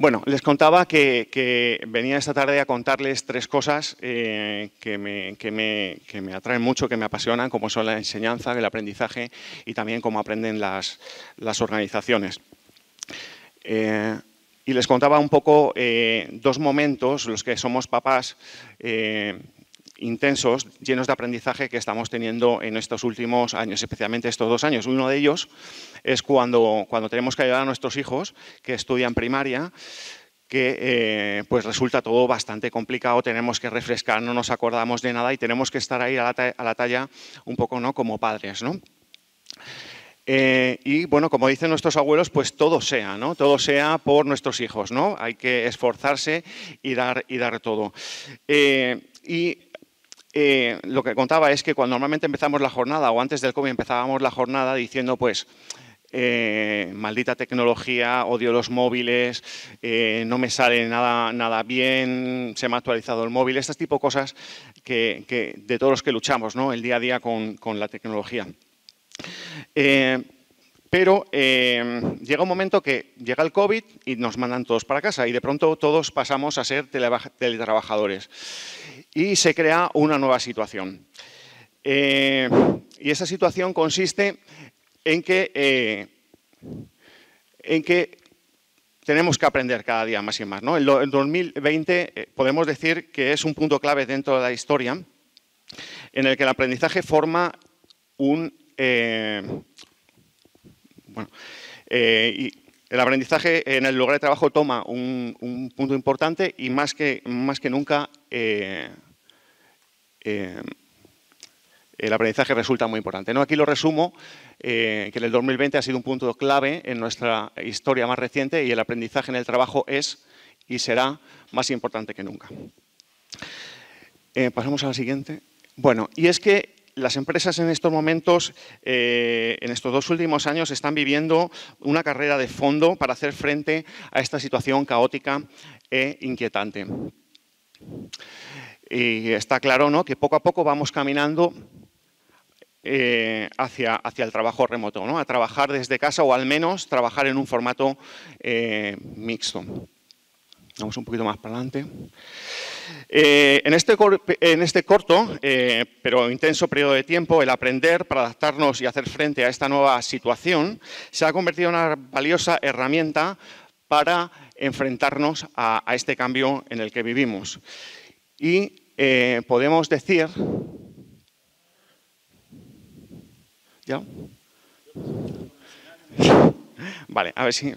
Bueno, les contaba que, venía esta tarde a contarles tres cosas eh, que, me, atraen mucho, que me apasionan, como son la enseñanza, el aprendizaje y también cómo aprenden las, organizaciones. Eh, y les contaba un poco eh, dos momentos, los que somos papás, intensos, llenos de aprendizaje que estamos teniendo en estos últimos años, especialmente estos dos años. Uno de ellos es cuando, cuando tenemos que ayudar a nuestros hijos que estudian primaria, que eh, pues resulta todo bastante complicado, tenemos que refrescar, no nos acordamos de nada y tenemos que estar ahí a la, talla un poco ¿no? como padres. ¿no? Eh, y bueno, como dicen nuestros abuelos, pues todo sea, ¿no? Todo sea por nuestros hijos, ¿no? Hay que esforzarse y dar, y dar todo. Eh, y eh, lo que contaba es que cuando normalmente empezamos la jornada o antes del COVID empezábamos la jornada diciendo pues... Eh, maldita tecnología, odio los móviles, eh, no me sale nada, nada bien, se me ha actualizado el móvil, este tipo de cosas que, de todos los que luchamos ¿no? el día a día con, la tecnología. pero llega un momento que llega el COVID y nos mandan todos para casa y de pronto todos pasamos a ser teletrabajadores y se crea una nueva situación. Eh, y esa situación consiste en que, eh, en que tenemos que aprender cada día más y más. ¿no? El 2020 eh, podemos decir que es un punto clave dentro de la historia en el que el aprendizaje forma un... y, el aprendizaje en el lugar de trabajo toma un, punto importante y más que, más que nunca eh, el aprendizaje resulta muy importante. ¿no? Aquí lo resumo, eh, que el 2020 ha sido un punto clave en nuestra historia más reciente y el aprendizaje en el trabajo es y será más importante que nunca. Eh, pasamos a la siguiente. Bueno, y es que las empresas en estos momentos, eh, en estos dos últimos años, están viviendo una carrera de fondo para hacer frente a esta situación caótica e inquietante. Y está claro que poco a poco vamos caminando eh, hacia, hacia, el trabajo remoto, a trabajar desde casa o al menos trabajar en un formato eh, mixto. Vamos un poquito más para adelante. Eh, en, este en, este corto pero intenso periodo de tiempo, el aprender para adaptarnos y hacer frente a esta nueva situación se ha convertido en una valiosa herramienta para enfrentarnos a este cambio en el que vivimos y eh, podemos decir... ¿Ya? Vale, a ver si...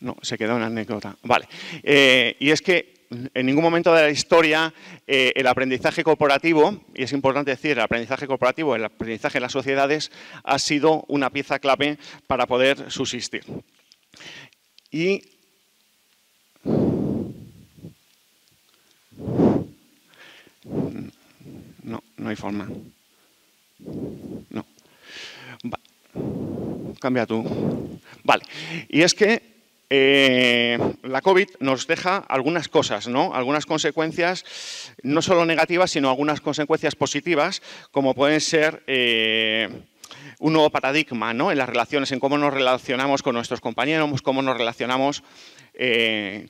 No, se queda una anécdota. Vale. Eh, y es que en ningún momento de la historia eh, el aprendizaje corporativo, y es importante decir el aprendizaje corporativo, el aprendizaje en las sociedades, ha sido una pieza clave para poder subsistir. Y No, no hay forma. No. Cambia tú. Vale. Y es que eh, la COVID nos deja algunas cosas, ¿no? Algunas consecuencias, no solo negativas, sino algunas consecuencias positivas, como pueden ser eh, un nuevo paradigma, ¿no? En las relaciones, en cómo nos relacionamos con nuestros compañeros, cómo nos relacionamos eh,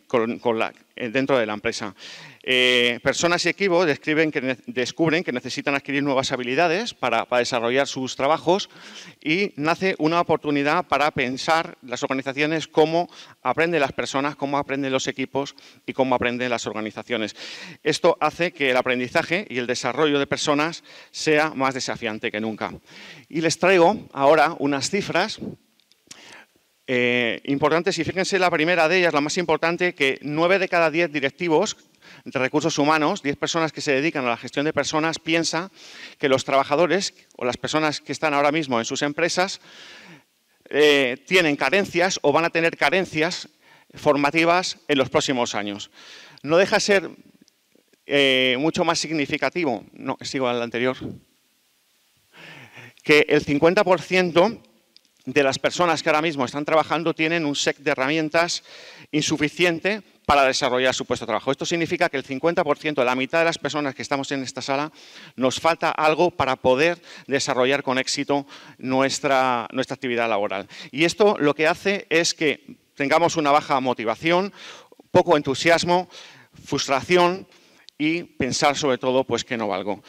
eh, dentro de la empresa. Eh, personas y equipos descubren que necesitan adquirir nuevas habilidades para, desarrollar sus trabajos y nace una oportunidad para pensar las organizaciones cómo aprenden las personas, cómo aprenden los equipos y cómo aprenden las organizaciones. Esto hace que el aprendizaje y el desarrollo de personas sea más desafiante que nunca. Y les traigo ahora unas cifras eh, importantes y fíjense la primera de ellas, la más importante, que nueve de cada diez directivos de recursos humanos, 10 personas que se dedican a la gestión de personas, piensa que los trabajadores o las personas que están ahora mismo en sus empresas eh, tienen carencias o van a tener carencias formativas en los próximos años. No deja ser eh, mucho más significativo, no, sigo al anterior, que el 50% de las personas que ahora mismo están trabajando tienen un set de herramientas insuficiente para desarrollar su puesto de trabajo. Esto significa que el 50%, la mitad de las personas que estamos en esta sala, nos falta algo para poder desarrollar con éxito nuestra, nuestra actividad laboral. Y esto lo que hace es que tengamos una baja motivación, poco entusiasmo, frustración y pensar sobre todo pues que no valgo.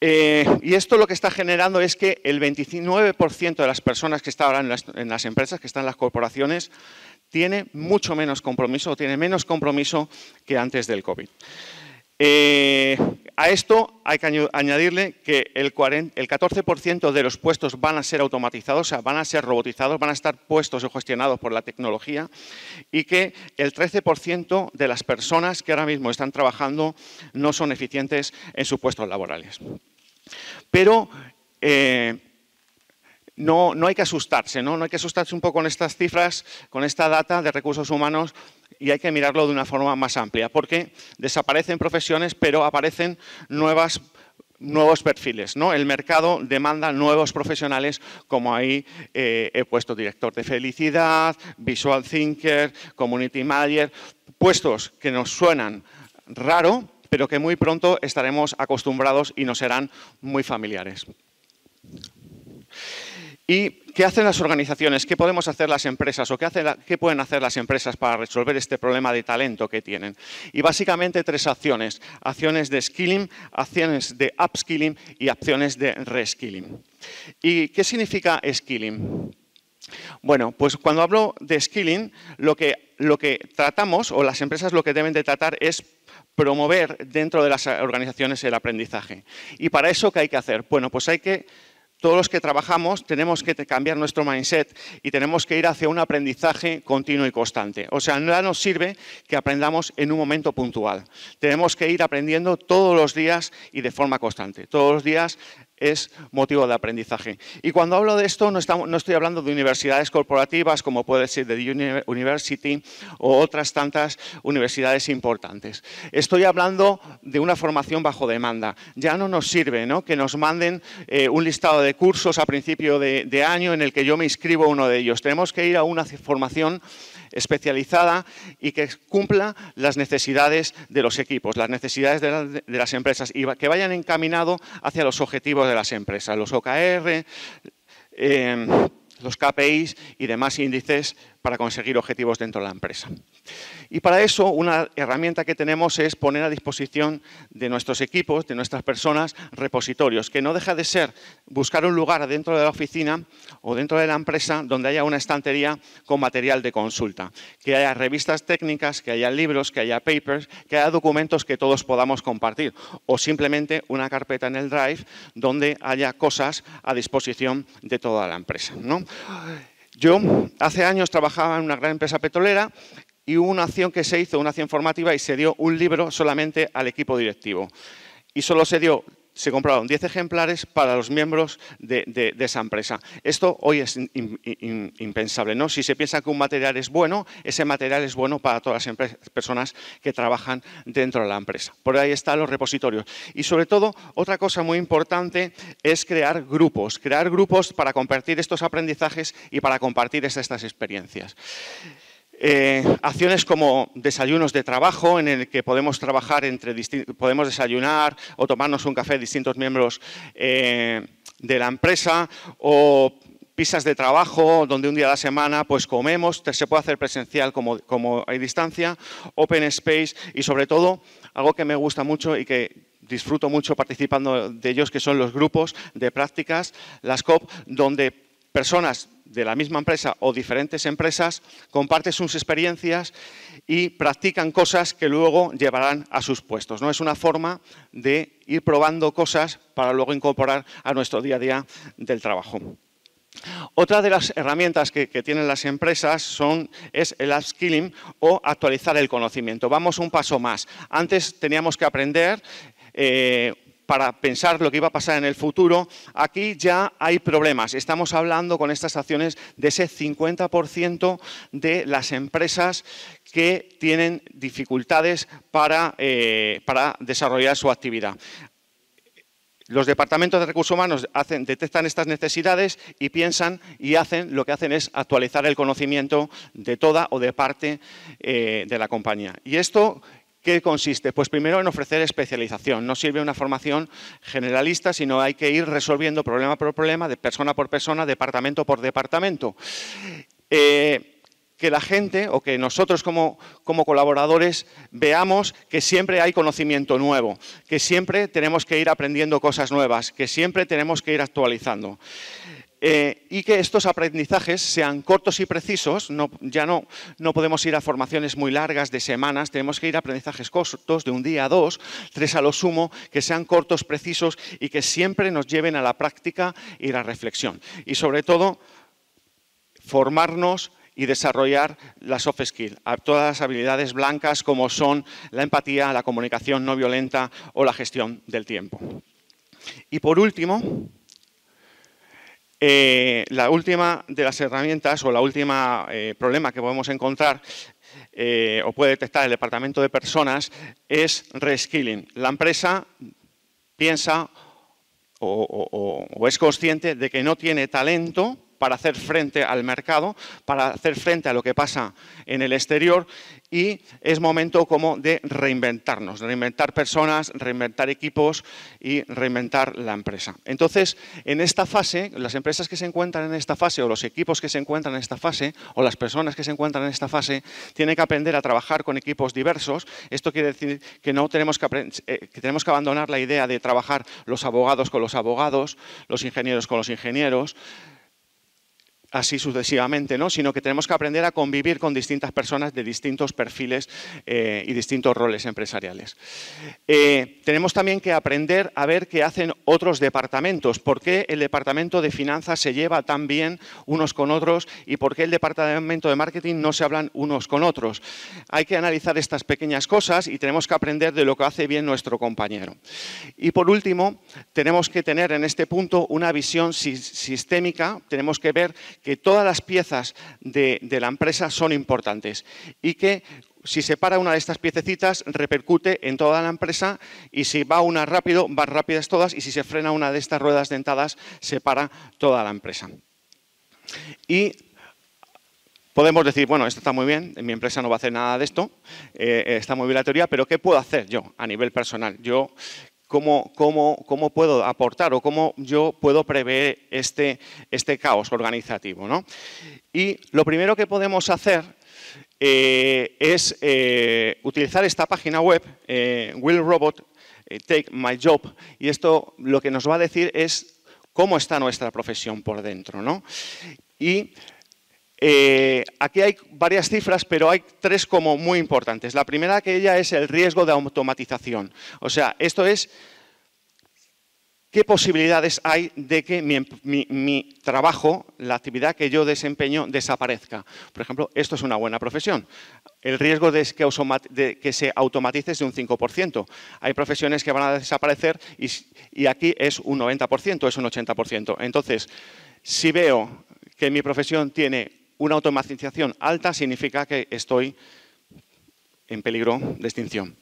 Eh, y esto lo que está generando es que el 29% de las personas que están ahora en las, empresas, que están en las corporaciones, tiene mucho menos compromiso, o tiene menos compromiso que antes del COVID. Eh, a esto hay que añadirle que el, 14% de los puestos van a ser automatizados, o sea, van a ser robotizados, van a estar puestos o gestionados por la tecnología y que el 13% de las personas que ahora mismo están trabajando no son eficientes en sus puestos laborales. Pero eh, no, no, hay que asustarse, ¿no? ¿no? hay que asustarse un poco con estas cifras, con esta data de recursos humanos, y hay que mirarlo de una forma más amplia, porque desaparecen profesiones, pero aparecen nuevos perfiles. ¿no? El mercado demanda nuevos profesionales, como ahí eh, he puesto director de felicidad, visual thinker, community manager, puestos que nos suenan raro, pero que muy pronto estaremos acostumbrados y nos serán muy familiares. ¿Y qué hacen las organizaciones? ¿Qué podemos hacer las empresas o qué, pueden hacer las empresas para resolver este problema de talento que tienen? Y básicamente tres acciones, acciones de skilling, acciones de upskilling y acciones de reskilling. ¿Y qué significa skilling? Bueno, pues cuando hablo de skilling, lo que, lo que tratamos o las empresas lo que deben de tratar es promover dentro de las organizaciones el aprendizaje. ¿Y para eso qué hay que hacer? Bueno, pues hay que todos los que trabajamos tenemos que cambiar nuestro mindset y tenemos que ir hacia un aprendizaje continuo y constante. O sea, no nos sirve que aprendamos en un momento puntual. Tenemos que ir aprendiendo todos los días y de forma constante. Todos los días es motivo de aprendizaje. Y cuando hablo de esto, no, estoy hablando de universidades corporativas, como puede ser de University o otras tantas universidades importantes. Estoy hablando de una formación bajo demanda. Ya no nos sirve que nos manden eh, un listado de de cursos a principio de, año en el que yo me inscribo a uno de ellos. Tenemos que ir a una formación especializada y que cumpla las necesidades de los equipos, las necesidades de, las empresas y que vayan encaminado hacia los objetivos de las empresas, los OKR, eh, los KPIs y demás índices para conseguir objetivos dentro de la empresa. Y para eso, una herramienta que tenemos es poner a disposición de nuestros equipos, de nuestras personas, repositorios, que no deja de ser buscar un lugar dentro de la oficina o dentro de la empresa donde haya una estantería con material de consulta, que haya revistas técnicas, que haya libros, que haya papers, que haya documentos que todos podamos compartir, o simplemente una carpeta en el Drive donde haya cosas a disposición de toda la empresa. ¿no? Yo hace años trabajaba en una gran empresa petrolera y hubo una acción que se hizo, una acción formativa, y se dio un libro solamente al equipo directivo. Y solo se dio se compraron 10 ejemplares para los miembros de, esa empresa. Esto hoy es impensable. ¿no? Si se piensa que un material es bueno, ese material es bueno para todas las personas que trabajan dentro de la empresa. Por ahí están los repositorios. Y sobre todo, otra cosa muy importante es crear grupos, crear grupos para compartir estos aprendizajes y para compartir estas experiencias. Eh, acciones como desayunos de trabajo, en el que podemos trabajar entre podemos desayunar o tomarnos un café distintos miembros eh, de la empresa, o pisas de trabajo, donde un día a la semana pues comemos, se puede hacer presencial como, como hay distancia, open space y sobre todo algo que me gusta mucho y que disfruto mucho participando de ellos, que son los grupos de prácticas, las COP, donde personas de la misma empresa o diferentes empresas comparten sus experiencias y practican cosas que luego llevarán a sus puestos. ¿no? Es una forma de ir probando cosas para luego incorporar a nuestro día a día del trabajo. Otra de las herramientas que, tienen las empresas son, es el upskilling o actualizar el conocimiento. Vamos un paso más. Antes teníamos que aprender eh, para pensar lo que iba a pasar en el futuro, aquí ya hay problemas. Estamos hablando con estas acciones de ese 50% de las empresas que tienen dificultades eh, para, desarrollar su actividad. Los departamentos de recursos humanos detectan estas necesidades y piensan y hacen lo que hacen es actualizar el conocimiento de toda o de parte eh, de la compañía. Y esto ¿Qué consiste? Pues primero en ofrecer especialización. No sirve una formación generalista, sino hay que ir resolviendo problema por problema, de persona por persona, departamento por departamento. Eh, que la gente o que nosotros como, como, colaboradores veamos que siempre hay conocimiento nuevo, que siempre tenemos que ir aprendiendo cosas nuevas, que siempre tenemos que ir actualizando. Eh, y que estos aprendizajes sean cortos y precisos, ya no, no podemos ir a formaciones muy largas de semanas, tenemos que ir a aprendizajes cortos de un día a dos, tres a lo sumo, que sean cortos, precisos y que siempre nos lleven a la práctica y la reflexión. Y sobre todo, formarnos y desarrollar las soft skills, todas las habilidades blancas como son la empatía, la comunicación no violenta o la gestión del tiempo. Y por último, eh, la última de las herramientas o la última eh, problema que podemos encontrar eh, o puede detectar el departamento de personas es reskilling. La empresa piensa o es consciente de que no tiene talento para hacer frente al mercado, para hacer frente a lo que pasa en el exterior y es momento como de reinventarnos, de reinventar personas, reinventar equipos y reinventar la empresa. Entonces, en esta fase, las empresas que se encuentran en esta fase o los equipos que se encuentran en esta fase o las personas que se encuentran en esta fase tienen que aprender a trabajar con equipos diversos. Esto quiere decir que no tenemos que, eh, que tenemos que abandonar la idea de trabajar los abogados con los abogados, los ingenieros con los ingenieros, así sucesivamente, ¿no? sino que tenemos que aprender a convivir con distintas personas de distintos perfiles eh, y distintos roles empresariales. Eh, tenemos también que aprender a ver qué hacen otros departamentos, por qué el departamento de finanzas se lleva tan bien unos con otros y por qué el departamento de marketing no se hablan unos con otros. Hay que analizar estas pequeñas cosas y tenemos que aprender de lo que hace bien nuestro compañero. Y por último, tenemos que tener en este punto una visión sistémica, tenemos que ver que todas las piezas de, la empresa son importantes y que si se para una de estas piececitas, repercute en toda la empresa y si va una rápido, van rápidas todas y si se frena una de estas ruedas dentadas, se para toda la empresa. Y podemos decir, bueno, esto está muy bien, mi empresa no va a hacer nada de esto, eh, eh, está muy bien la teoría, pero ¿qué puedo hacer yo a nivel personal? Yo cómo, puedo aportar o cómo yo puedo prever este, este caos organizativo. Y lo primero que podemos hacer eh, es eh, utilizar esta página web, eh, Will Robot Take My Job, y esto lo que nos va a decir es cómo está nuestra profesión por dentro. ¿no? Y eh, aquí hay varias cifras, pero hay tres como muy importantes. La primera que ella es el riesgo de automatización. O sea, esto es qué posibilidades hay de que mi, em-, trabajo, la actividad que yo desempeño, desaparezca. Por ejemplo, esto es una buena profesión. El riesgo de que, se automatice es de un 5%. Hay profesiones que van a desaparecer y, y aquí es un 90%, es un 80%. Entonces, si veo que mi profesión tiene una automatización alta significa que estoy en peligro de extinción.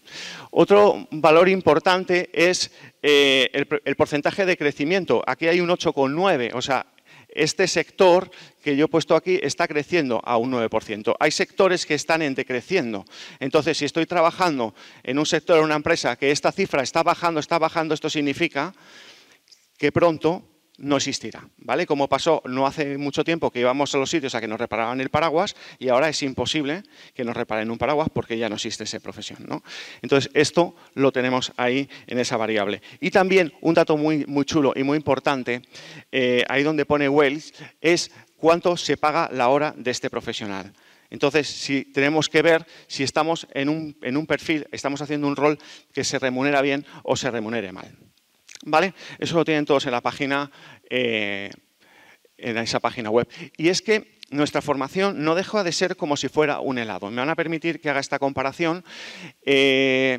Otro valor importante es eh, el, porcentaje de crecimiento. Aquí hay un 8,9, o sea, este sector que yo he puesto aquí está creciendo a un 9%. Hay sectores que están en decreciendo. Entonces, si estoy trabajando en un sector, en una empresa, que esta cifra está bajando, está bajando, esto significa que pronto no existirá, ¿vale? Como pasó no hace mucho tiempo que íbamos a los sitios a que nos reparaban el paraguas y ahora es imposible que nos reparen un paraguas porque ya no existe esa profesión, ¿no? Entonces, esto lo tenemos ahí en esa variable. Y también un dato muy, muy chulo y muy importante, eh, ahí donde pone Wells, es cuánto se paga la hora de este profesional. Entonces, si tenemos que ver si estamos en un, en un perfil, estamos haciendo un rol que se remunera bien o se remunere mal. ¿vale? Eso lo tienen todos en la página, eh, en esa página web. Y es que nuestra formación no deja de ser como si fuera un helado. Me van a permitir que haga esta comparación. Eh,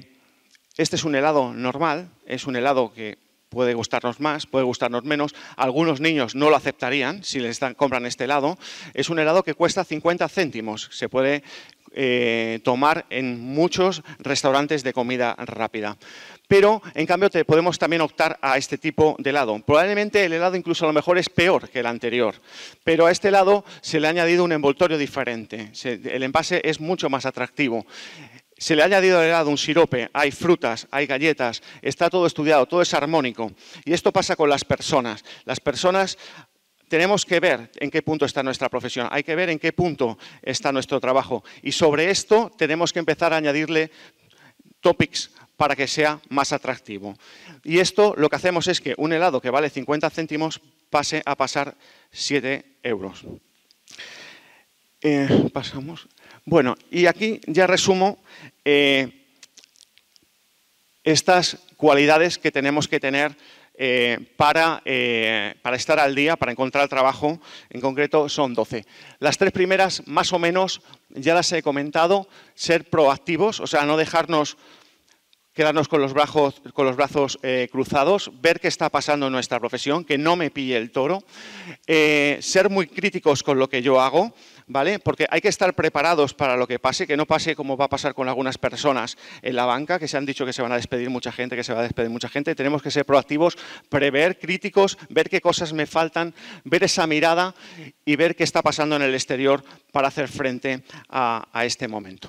este es un helado normal, es un helado que puede gustarnos más, puede gustarnos menos. Algunos niños no lo aceptarían si les compran este helado. Es un helado que cuesta 50 céntimos. Se puede eh, tomar en muchos restaurantes de comida rápida. Pero, en cambio, te podemos también optar a este tipo de helado. Probablemente el helado incluso a lo mejor es peor que el anterior, pero a este lado se le ha añadido un envoltorio diferente. el envase es mucho más atractivo se le ha añadido al helado un sirope, hay frutas, hay galletas, está todo estudiado, todo es armónico. Y esto pasa con las personas. Las personas tenemos que ver en qué punto está nuestra profesión, hay que ver en qué punto está nuestro trabajo. Y sobre esto tenemos que empezar a añadirle topics para que sea más atractivo. Y esto lo que hacemos es que un helado que vale 50 céntimos pase a pasar 7 euros. Eh, pasamos. Bueno, y aquí ya resumo eh, estas cualidades que tenemos que tener eh, para, eh, para, estar al día, para encontrar trabajo. En concreto son 12. Las tres primeras, más o menos, ya las he comentado, ser proactivos, o sea, no dejarnos quedarnos con los brazos, con los brazos eh, cruzados, ver qué está pasando en nuestra profesión, que no me pille el toro, eh, ser muy críticos con lo que yo hago, ¿vale? Porque hay que estar preparados para lo que pase, que no pase como va a pasar con algunas personas en la banca, que se han dicho que se van a despedir mucha gente, que se va a despedir mucha gente. Tenemos que ser proactivos, prever, críticos, ver qué cosas me faltan, ver esa mirada y ver qué está pasando en el exterior para hacer frente a, este momento.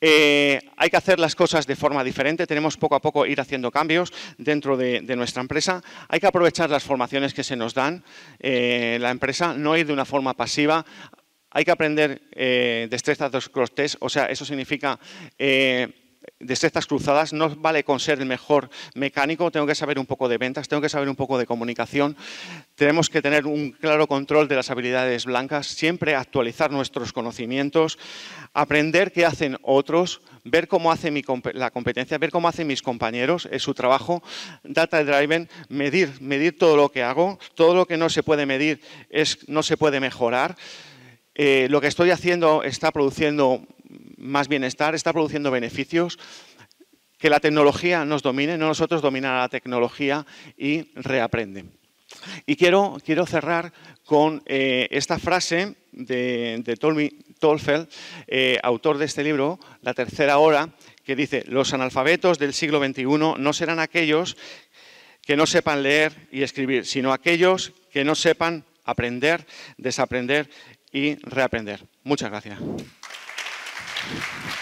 Eh, hay que hacer las cosas de forma diferente tenemos poco a poco ir haciendo cambios dentro de, nuestra empresa. Hay que aprovechar las formaciones que se nos dan. Eh, la empresa no ir de una forma pasiva. Hay que aprender eh, destrezas de cross-test, o sea, eso significa eh, de estas cruzadas, no vale con ser el mejor mecánico, tengo que saber un poco de ventas, tengo que saber un poco de comunicación, tenemos que tener un claro control de las habilidades blancas, siempre actualizar nuestros conocimientos, aprender qué hacen otros, ver cómo hace la competencia, ver cómo hacen mis compañeros, es su trabajo, data driven, medir, medir todo lo que hago, todo lo que no se puede medir es, no se puede mejorar. Eh, lo que estoy haciendo está produciendo más bienestar, está produciendo beneficios, que la tecnología nos domine, no nosotros dominar a la tecnología y reaprende. Y quiero, cerrar con eh, esta frase de, de Tolfel, eh, autor de este libro, La tercera hora, que dice, los analfabetos del siglo XXI no serán aquellos que no sepan leer y escribir, sino aquellos que no sepan aprender, desaprender y reaprender. Muchas gracias. Thank you.